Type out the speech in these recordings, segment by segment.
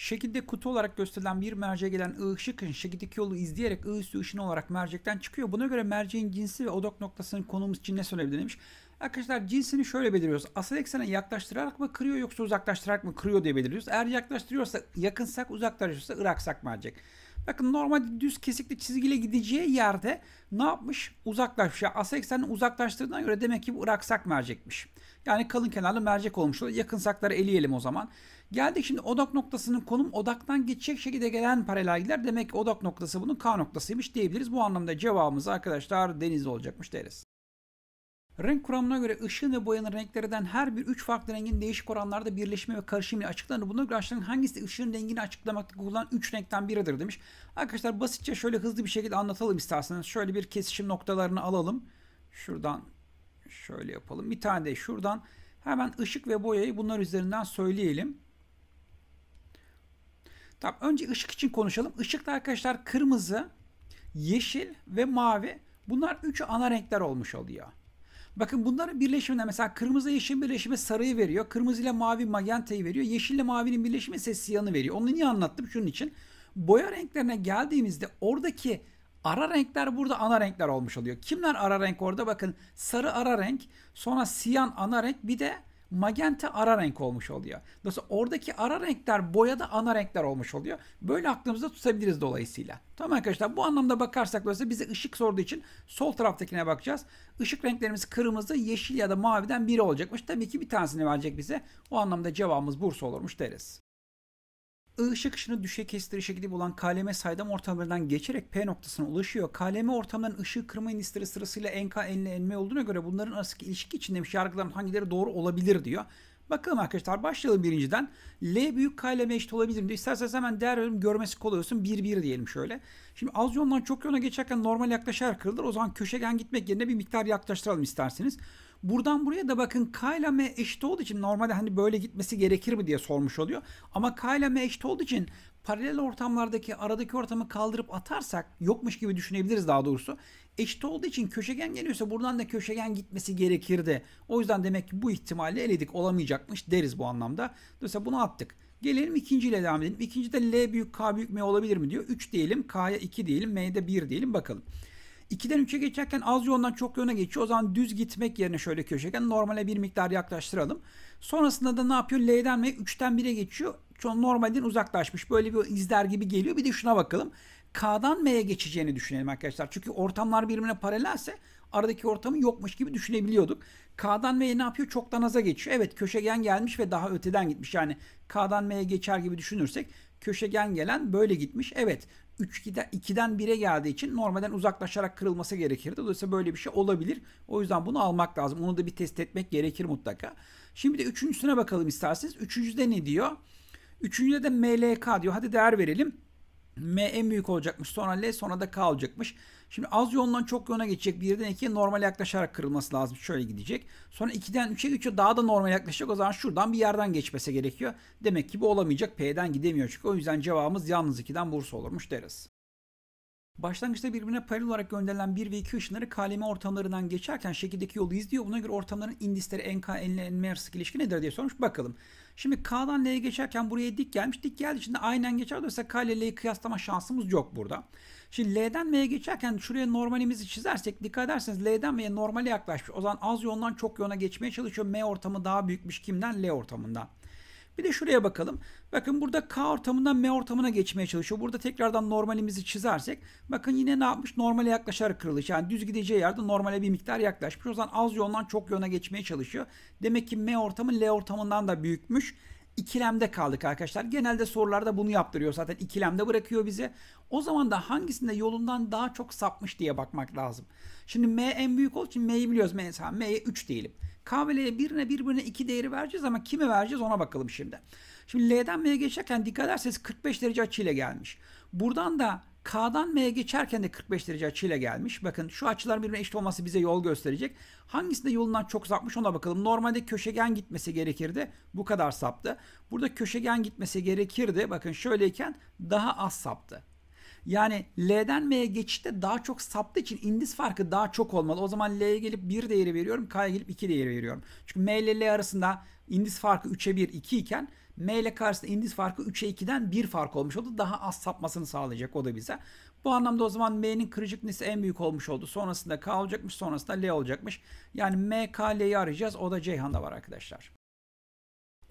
Şekilde kutu olarak gösterilen bir merceğe gelen I ışıkın şekildeki yolu izleyerek I üstü ışın olarak mercekten çıkıyor. Buna göre merceğin cinsi ve odak noktasının konumuz için ne söyleyebilir demiş. Arkadaşlar cinsini şöyle belirliyoruz. Asıl eksene yaklaştırarak mı kırıyor yoksa uzaklaştırarak mı kırıyor diye belirliyoruz. Eğer yaklaştırıyorsa yakınsak uzaklaştırıyorsa ıraksak mercek. Bakın normal düz kesikli çizgiyle gideceği yerde ne yapmış? Uzaklaşmış. Yani A80'i uzaklaştırdığına göre demek ki bu ıraksak mercekmiş. Yani kalın kenarlı mercek olmuş oluyor. Yakınsakları eleyelim o zaman. Geldik şimdi odak noktasının konum odaktan geçecek şekilde gelen paralelgiler. Demek ki odak noktası bunun K noktasıymış diyebiliriz. Bu anlamda cevabımız arkadaşlar deniz olacakmış deriz. Renk kuramına göre ışığın ve boyanın renklerden her bir üç farklı rengin değişik oranlarda birleşme ve karışımı açıklanır. Buna göre aşağıdaki hangisi ışığın rengini açıklamakta kullanılan üç renkten biridir demiş. Arkadaşlar basitçe şöyle hızlı bir şekilde anlatalım isterseniz. Şöyle bir kesişim noktalarını alalım. Şuradan şöyle yapalım. Bir tane de şuradan hemen ışık ve boyayı bunlar üzerinden söyleyelim. Tamam önce ışık için konuşalım. Işıkta arkadaşlar kırmızı, yeşil ve mavi. Bunlar üç ana renkler olmuş oluyor. Bakın bunların birleşiminden mesela kırmızı yeşil birleşimi sarıyı veriyor. Kırmızı ile mavi magentayı veriyor. Yeşil ile mavinin birleşimi ise siyanı veriyor. Onu niye anlattım? Şunun için. Boya renklerine geldiğimizde oradaki ara renkler burada ana renkler olmuş oluyor. Kimler ara renk orada? Bakın sarı ara renk, sonra siyan ana renk, bir de magenta ara renk olmuş oluyor. Dolayısıyla oradaki ara renkler boyada ana renkler olmuş oluyor. Böyle aklımızda tutabiliriz dolayısıyla. Tamam arkadaşlar bu anlamda bakarsak dolayısıyla bize ışık sorduğu için sol taraftakine bakacağız. Işık renklerimiz kırmızı, yeşil ya da maviden biri olacakmış. Tabii ki bir tanesini verecek bize. O anlamda cevabımız Bursa olurmuş deriz. Işık ışını düşe kestiri şekilde bulan KLM saydam ortamlarından geçerek P noktasına ulaşıyor. KLM ortamından ışığı kırma indisleri sırasıyla NK enle enme olduğuna göre bunların arasındaki ilişki içinde yargıların hangileri doğru olabilir diyor. Bakalım arkadaşlar başlayalım birinciden. L büyük K ile eşit olabilir mi? İsterseniz hemen değer görmesi kolay olsun. 1 1 diyelim şöyle. Şimdi az yoldan çok yona geçerken normal yaklaşar kırılır. O zaman köşegen gitmek yerine bir miktar yaklaştıralım isterseniz. Buradan buraya da bakın K ile M eşit olduğu için normalde hani böyle gitmesi gerekir mi diye sormuş oluyor. Ama K ile M eşit olduğu için paralel ortamlardaki aradaki ortamı kaldırıp atarsak yokmuş gibi düşünebiliriz daha doğrusu. Eşit olduğu için köşegen geliyorsa buradan da köşegen gitmesi gerekirdi. O yüzden demek ki bu ihtimalle eledik olamayacakmış deriz bu anlamda. Dolayısıyla bunu attık. Gelelim ikinciyle devam edelim. İkincide L büyük K büyük M olabilir mi diyor. 3 diyelim K'ya 2 diyelim M'de 1 diyelim bakalım. 2'den 3'e geçerken az yoğundan çok yöne geçiyor. O zaman düz gitmek yerine şöyle köşegen normale bir miktar yaklaştıralım. Sonrasında da ne yapıyor? L'den M 3'ten 1'e geçiyor normalden uzaklaşmış. Böyle bir izler gibi geliyor. Bir de şuna bakalım. K'dan M'ye geçeceğini düşünelim arkadaşlar. Çünkü ortamlar birbirine paralelse aradaki ortamı yokmuş gibi düşünebiliyorduk. K'dan M'ye ne yapıyor? Çoktan aza geçiyor. Evet köşegen gelmiş ve daha öteden gitmiş. Yani K'dan M'ye geçer gibi düşünürsek köşegen gelen böyle gitmiş. Evet 3'den 2'den 1'e geldiği için normalden uzaklaşarak kırılması gerekirdi. Dolayısıyla böyle bir şey olabilir. O yüzden bunu almak lazım. Onu da bir test etmek gerekir mutlaka. Şimdi de üçüncüsüne bakalım isterseniz. Üçüncüde ne diyor? Üçüncüde de MLK diyor. Hadi değer verelim. M en büyük olacakmış. Sonra L sonra da K olacakmış. Şimdi az yoğundan çok yoğuna geçecek. Birden ikiye normal yaklaşarak kırılması lazım. Şöyle gidecek. Sonra 2'den 3'e geçiyor. Daha da normal yaklaşacak. O zaman şuradan bir yerden geçmesi gerekiyor. Demek ki bu olamayacak. P'den gidemiyor çünkü. O yüzden cevabımız yalnız 2'den Bursa olurmuş deriz. Başlangıçta birbirine paralel olarak gönderilen 1 ve 2 ışınları kaleme ortamlarından geçerken şekildeki yolu izliyor. Buna göre ortamların indisleri NK, NL, NM arasındaki ilişki nedir diye sormuş. Bakalım. Şimdi K'dan L'ye geçerken buraya dik gelmiş. Dik geldi içinde aynen geçer. Dolayısıyla K ile L'yi kıyaslama şansımız yok burada. Şimdi L'den M'ye geçerken şuraya normalimizi çizersek dikkat ederseniz L'den M'ye normale yaklaşmış. O zaman az yoğundan çok yoğuna geçmeye çalışıyor. M ortamı daha büyükmüş kimden? L ortamından. Bir de şuraya bakalım. Bakın burada K ortamından M ortamına geçmeye çalışıyor. Burada tekrardan normalimizi çizersek bakın yine ne yapmış? Normale yaklaşarak kırılış. Yani düz gideceği yerde normale bir miktar yaklaşmış. O zaman az yoldan çok yöne geçmeye çalışıyor. Demek ki M ortamı L ortamından da büyükmüş ikilemde kaldık arkadaşlar. Genelde sorularda bunu yaptırıyor zaten ikilemde bırakıyor bizi. O zaman da hangisinde yolundan daha çok sapmış diye bakmak lazım. Şimdi M en büyük olduğu için M'yi biliyoruz. Mesela M'ye 3 diyelim. K ve L'ye birine birbirine 2 değeri vereceğiz ama kime vereceğiz ona bakalım şimdi. Şimdi L'den M'ye geçerken dikkat ederseniz 45 derece açıyla gelmiş. Buradan da K'dan M'ye geçerken de 45 derece açıyla gelmiş. Bakın şu açıların birbirine eşit olması bize yol gösterecek. Hangisinde yolundan çok sapmış ona bakalım. Normalde köşegen gitmesi gerekirdi. Bu kadar saptı. Burada köşegen gitmesi gerekirdi. Bakın şöyleyken daha az saptı. Yani L'den M'ye geçişte daha çok saptığı için indis farkı daha çok olmalı. O zaman L'ye gelip 1 değeri veriyorum. K'ya gelip 2 değeri veriyorum. Çünkü M ile L arasında indis farkı 3'e 1, 2 iken M ile karşısında indiz farkı 3'e 2'den 1 fark olmuş oldu. Daha az sapmasını sağlayacak o da bize. Bu anlamda o zaman M'nin kırıcık nesi en büyük olmuş oldu. Sonrasında K olacakmış sonrasında L olacakmış. Yani M, K, L'yi arayacağız. O da Ceyhan'da var arkadaşlar.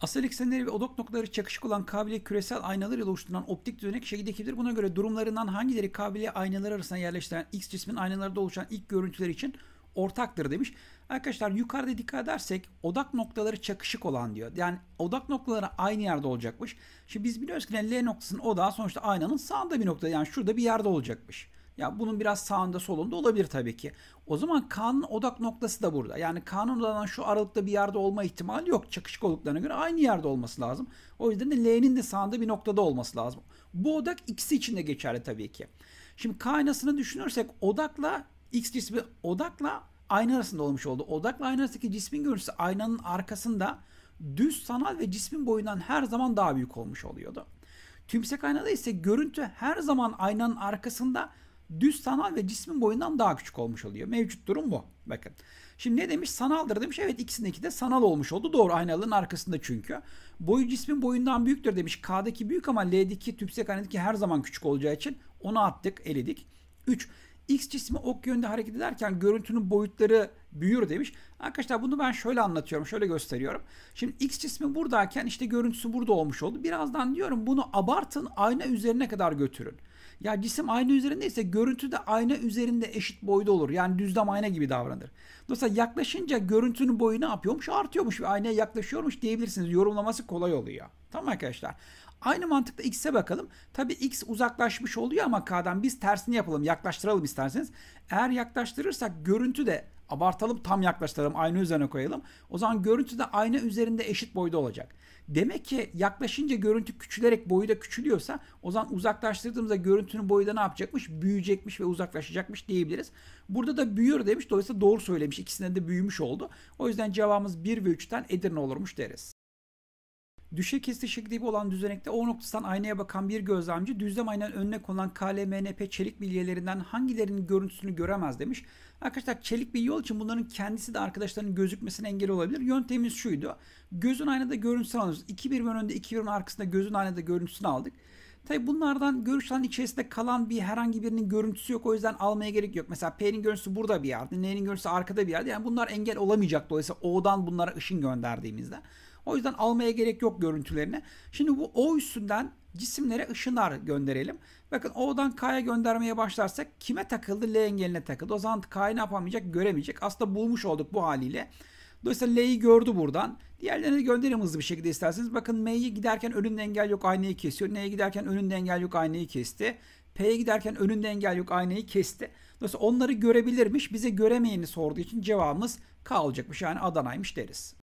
Asal eksenleri ve odok noktaları çakışık olan kabile küresel aynalar ile oluşturulan optik düzenek şekildekidir. Buna göre durumlarından hangileri kabile aynalar arasına yerleştiren X cismin aynalarda oluşan ilk görüntüler için ortaktır demiş. Arkadaşlar yukarıda dikkat edersek odak noktaları çakışık olan diyor. Yani odak noktaları aynı yerde olacakmış. Şimdi biz biliyoruz ki L noktasının odağı sonuçta aynanın sağında bir nokta. Yani şurada bir yerde olacakmış. Ya bunun biraz sağında solunda olabilir tabii ki. O zaman K'nın odak noktası da burada. Yani K'nın odağından şu aralıkta bir yerde olma ihtimali yok. Çakışık olduklarına göre aynı yerde olması lazım. O yüzden de L'nin de sağında bir noktada olması lazım. Bu odak ikisi için de geçerli tabii ki. Şimdi K aynasını düşünürsek odakla X cismi odakla ayna arasında olmuş oldu. Odak ve ayna arasındaki cismin görüntüsü aynanın arkasında düz sanal ve cismin boyundan her zaman daha büyük olmuş oluyordu. Tümsek aynada ise görüntü her zaman aynanın arkasında düz sanal ve cismin boyundan daha küçük olmuş oluyor. Mevcut durum bu. Bakın. Şimdi ne demiş? Sanaldır demiş. Evet ikisindeki de sanal olmuş oldu. Doğru aynalığın arkasında çünkü. Boyu cismin boyundan büyüktür demiş. K'daki büyük ama L'deki tümsek aynadaki her zaman küçük olacağı için onu attık, eledik. 3. X cismi ok yönde hareket ederken görüntünün boyutları büyür demiş. Arkadaşlar bunu ben şöyle anlatıyorum, şöyle gösteriyorum. Şimdi X cismi buradayken işte görüntüsü burada olmuş oldu. Birazdan diyorum bunu abartın, ayna üzerine kadar götürün. Ya cisim ayna üzerindeyse görüntü de ayna üzerinde eşit boyda olur. Yani düzlem ayna gibi davranır. Dolayısıyla yaklaşınca görüntünün boyu ne yapıyormuş? Artıyormuş ve aynaya yaklaşıyormuş diyebilirsiniz. Yorumlaması kolay oluyor. Tamam arkadaşlar. Aynı mantıkla x'e bakalım. Tabi x uzaklaşmış oluyor ama k'dan biz tersini yapalım. Yaklaştıralım isterseniz. Eğer yaklaştırırsak görüntü de abartalım tam yaklaştıralım aynı üzerine koyalım. O zaman görüntü de ayna üzerinde eşit boyda olacak. Demek ki yaklaşınca görüntü küçülerek boyu da küçülüyorsa o zaman uzaklaştırdığımızda görüntünün boyu da ne yapacakmış? Büyüyecekmiş ve uzaklaşacakmış diyebiliriz. Burada da büyür demiş dolayısıyla doğru söylemiş. İkisinden de büyümüş oldu. O yüzden cevabımız 1 ve 3'ten Edirne olurmuş deriz. Düşey kesti şekli olan düzenekte o noktadan aynaya bakan bir gözlemci düzlem aynanın önüne konulan KLMNP çelik bilyelerinden hangilerinin görüntüsünü göremez demiş. Arkadaşlar çelik bir yol için bunların kendisi de arkadaşlarının gözükmesine engel olabilir. Yöntemimiz şuydu. Gözün aynada görüntüsünü alıyoruz. İki birim önünde iki birim arkasında gözün aynada görüntüsünü aldık. Tabi bunlardan görüş alanı içerisinde kalan bir herhangi birinin görüntüsü yok. O yüzden almaya gerek yok. Mesela P'nin görüntüsü burada bir yerde. N'nin görüntüsü arkada bir yerde. Yani bunlar engel olamayacak. Dolayısıyla O'dan bunlara ışın gönderdiğimizde. O yüzden almaya gerek yok görüntülerini. Şimdi bu O üstünden cisimlere ışınlar gönderelim. Bakın O'dan K'ya göndermeye başlarsak kime takıldı? L engeline takıldı. O zaman K'yı ne yapamayacak? Göremeyecek. Aslında bulmuş olduk bu haliyle. Dolayısıyla L'yi gördü buradan. Diğerlerini gönderin hızlı bir şekilde isterseniz. Bakın M'yi giderken önünde engel yok aynayı kesiyor. N'ye giderken önünde engel yok aynayı kesti. P'ye giderken önünde engel yok aynayı kesti. Dolayısıyla onları görebilirmiş. Bize göremeyeni sorduğu için cevabımız K olacakmış. Yani Adana'ymış deriz.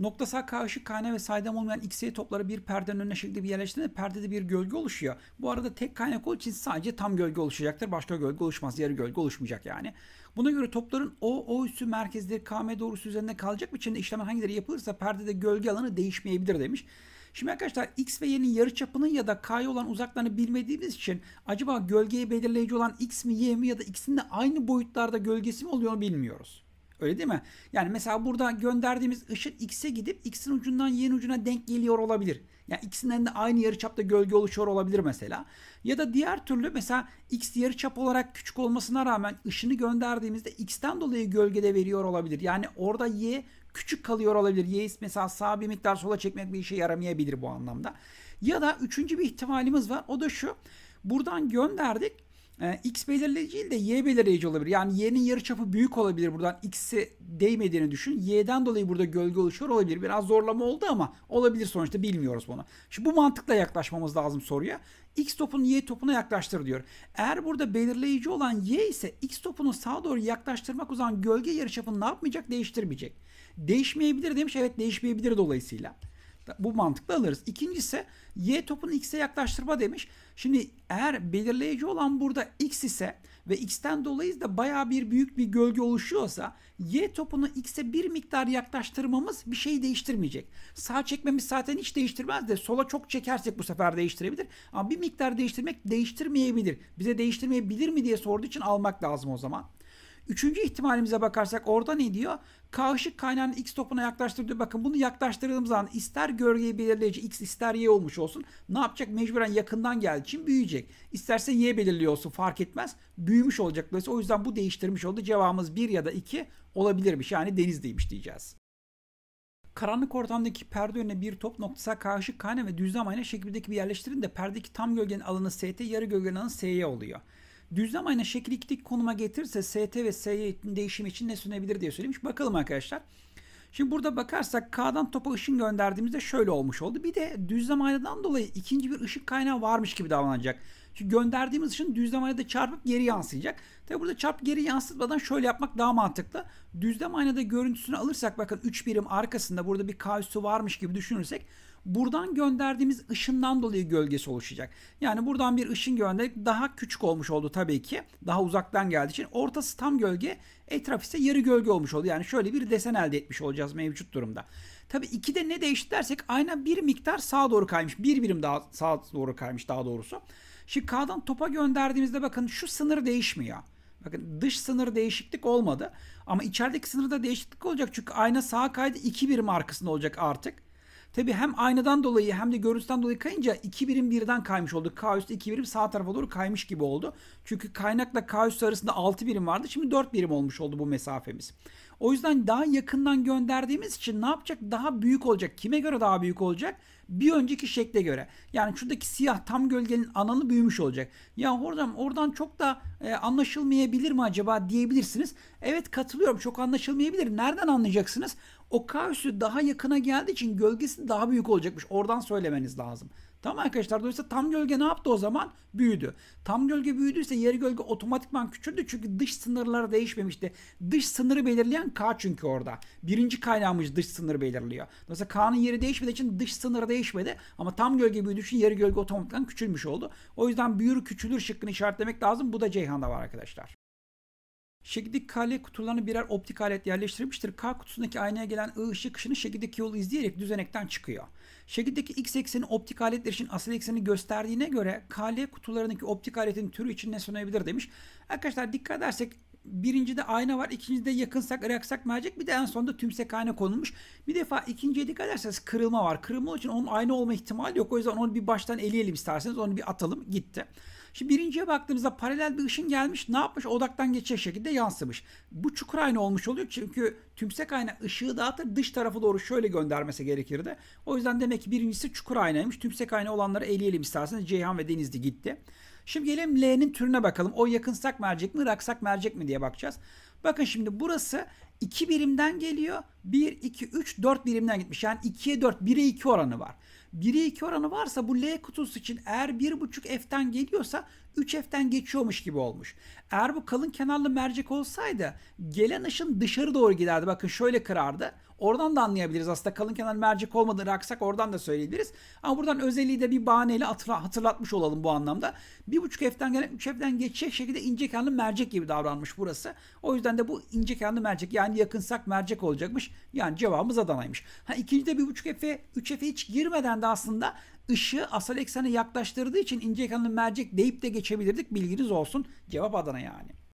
Noktasal karşı kaynağı ve saydam olmayan XY topları bir perdenin önüne şekilde bir yerleştiğinde perdede bir gölge oluşuyor. Bu arada tek kaynak olduğu için sadece tam gölge oluşacaktır. Başka gölge oluşmaz. Yarı gölge oluşmayacak yani. Buna göre topların O, O üssü merkezleri KM doğrusu üzerinde kalacak biçimde işlemler hangileri yapılırsa perdede gölge alanı değişmeyebilir demiş. Şimdi arkadaşlar x ve y'nin yarıçapının ya da k'ya olan uzaklarını bilmediğimiz için acaba gölgeyi belirleyici olan x mi y mi ya da ikisinin de aynı boyutlarda gölgesi mi oluyor bilmiyoruz. Öyle değil mi? Yani mesela burada gönderdiğimiz ışık x'e gidip x'in ucundan y'in ucuna denk geliyor olabilir. Yani ikisinden de aynı yarıçapta gölge oluşuyor olabilir mesela. Ya da diğer türlü mesela x yarıçap olarak küçük olmasına rağmen ışını gönderdiğimizde x'ten dolayı gölgede veriyor olabilir. Yani orada y küçük kalıyor olabilir. Y mesela sağ bir miktar sola çekmek bir işe yaramayabilir bu anlamda. Ya da üçüncü bir ihtimalimiz var. O da şu. Buradan gönderdik. Ee, x belirleyici değil de y belirleyici olabilir. Yani y'nin yarıçapı büyük olabilir buradan x'e değmediğini düşün. y'den dolayı burada gölge oluşuyor olabilir. Biraz zorlama oldu ama olabilir sonuçta bilmiyoruz bunu. Şimdi bu mantıkla yaklaşmamız lazım soruya. x topunu y topuna yaklaştır diyor. Eğer burada belirleyici olan y ise x topunu sağa doğru yaklaştırmak uzan gölge yarıçapını ne yapmayacak? Değiştirmeyecek. Değişmeyebilir demiş. Evet değişmeyebilir dolayısıyla bu mantıkla alırız. İkincisi y topunu x'e yaklaştırma demiş. Şimdi eğer belirleyici olan burada x ise ve x'ten dolayı da baya bir büyük bir gölge oluşuyorsa y topunu x'e bir miktar yaklaştırmamız bir şey değiştirmeyecek. Sağ çekmemiz zaten hiç değiştirmez de sola çok çekersek bu sefer değiştirebilir. Ama bir miktar değiştirmek değiştirmeyebilir. Bize değiştirmeyebilir mi diye sorduğu için almak lazım o zaman. Üçüncü ihtimalimize bakarsak orada ne diyor? Karşı ışık X topuna yaklaştırdığı bakın bunu yaklaştırdığım zaman ister gölgeyi belirleyici X ister Y olmuş olsun. Ne yapacak? Mecburen yakından geldiği için büyüyecek. İsterse Y belirliyor olsun fark etmez. Büyümüş olacak. Dolayısıyla o yüzden bu değiştirmiş oldu. Cevabımız 1 ya da 2 olabilirmiş. Yani denizdeymiş diyeceğiz. Karanlık ortamdaki perde önüne bir top noktasal karşı kaynağı ve düzlem ayna şeklindeki bir yerleştirin de perdeki tam gölgenin alanı ST, yarı gölgenin alanı SY oluyor düzlem aynı şekil iktik konuma getirse ST ve SY değişimi için ne sünebilir diye söylemiş. Bakalım arkadaşlar. Şimdi burada bakarsak K'dan topa ışın gönderdiğimizde şöyle olmuş oldu. Bir de düzlem aynadan dolayı ikinci bir ışık kaynağı varmış gibi davranacak. Çünkü gönderdiğimiz ışın düzlem aynada çarpıp geri yansıyacak. Tabi burada çarp geri yansıtmadan şöyle yapmak daha mantıklı. Düzlem aynada görüntüsünü alırsak bakın 3 birim arkasında burada bir K üssü varmış gibi düşünürsek buradan gönderdiğimiz ışından dolayı gölgesi oluşacak. Yani buradan bir ışın gönderdik daha küçük olmuş oldu tabii ki. Daha uzaktan geldiği için ortası tam gölge etraf ise yarı gölge olmuş oldu. Yani şöyle bir desen elde etmiş olacağız mevcut durumda. Tabi 2'de ne değişti dersek ayna bir miktar sağa doğru kaymış. Bir birim daha sağa doğru kaymış daha doğrusu. Şimdi K'dan topa gönderdiğimizde bakın şu sınır değişmiyor. Bakın dış sınır değişiklik olmadı. Ama içerideki sınırda değişiklik olacak. Çünkü ayna sağa kaydı 2 birim arkasında olacak artık. Tabi hem aynadan dolayı hem de görüntüden dolayı kayınca iki birim birden kaymış oldu. K üstü 2 birim sağ tarafa doğru kaymış gibi oldu. Çünkü kaynakla K üstü arasında altı birim vardı. Şimdi dört birim olmuş oldu bu mesafemiz. O yüzden daha yakından gönderdiğimiz için ne yapacak? Daha büyük olacak. Kime göre daha büyük olacak? Bir önceki şekle göre. Yani şuradaki siyah tam gölgenin ananı büyümüş olacak. Ya oradan oradan çok da e, anlaşılmayabilir mi acaba diyebilirsiniz. Evet katılıyorum çok anlaşılmayabilir. Nereden anlayacaksınız? O K daha yakına geldiği için gölgesi daha büyük olacakmış. Oradan söylemeniz lazım. Tamam arkadaşlar dolayısıyla tam gölge ne yaptı o zaman? Büyüdü. Tam gölge büyüdüyse yarı gölge otomatikman küçüldü çünkü dış sınırlar değişmemişti. Dış sınırı belirleyen K çünkü orada. Birinci kaynağımız dış sınırı belirliyor. Dolayısıyla K'nın yeri değişmediği için dış sınırı değişmedi ama tam gölge büyüdüğü için yarı gölge otomatikman küçülmüş oldu. O yüzden büyür küçülür şıkkını işaretlemek lazım. Bu da Ceyhan'da var arkadaşlar. Şekildeki kale kutularını birer optik alet yerleştirmiştir. K kutusundaki aynaya gelen I ışık ışını şekildeki yolu izleyerek düzenekten çıkıyor. Şekildeki X ekseni optik aletler için asıl ekseni gösterdiğine göre kale kutularındaki optik aletin türü için ne sunabilir demiş. Arkadaşlar dikkat edersek birincide ayna var, ikincide yakınsak, ıraksak mercek, bir de en sonunda tümsek ayna konulmuş. Bir defa ikinciye dikkat ederseniz kırılma var. Kırılma için onun ayna olma ihtimali yok. O yüzden onu bir baştan eleyelim isterseniz. Onu bir atalım. Gitti. Şimdi birinciye baktığımızda paralel bir ışın gelmiş ne yapmış? Odaktan geçecek şekilde yansımış. Bu çukur aynı olmuş oluyor çünkü tümsek ayna ışığı dağıtır dış tarafı doğru şöyle göndermesi gerekirdi. O yüzden demek ki birincisi çukur aynaymış. Tümsek ayna olanları eleyelim isterseniz. Ceyhan ve Denizli gitti. Şimdi gelelim L'nin türüne bakalım. O yakınsak mercek mi, raksak mercek mi diye bakacağız. Bakın şimdi burası 2 birimden geliyor. 1, 2, 3, 4 birimden gitmiş. Yani 2'ye 4, 1'e 2 oranı var. 1'e 2 oranı varsa bu L kutusu için eğer 1.5 F'den geliyorsa 3 F'den geçiyormuş gibi olmuş. Eğer bu kalın kenarlı mercek olsaydı gelen ışın dışarı doğru giderdi. Bakın şöyle kırardı. Oradan da anlayabiliriz aslında kalın kenar mercek olmadığını aksak oradan da söyleyebiliriz. Ama buradan özelliği de bir bahaneyle hatırlatmış olalım bu anlamda. Bir buçuk F'den gelen üç F'den geçecek şekilde ince kenarlı mercek gibi davranmış burası. O yüzden de bu ince kenarlı mercek yani yakınsak mercek olacakmış. Yani cevabımız Adana'ymış. Ha ikinci de 1.5 F'e 3 F'e hiç girmeden de aslında ışığı asal eksene yaklaştırdığı için ince kenarlı mercek deyip de geçebilirdik. Bilginiz olsun. Cevap Adana yani.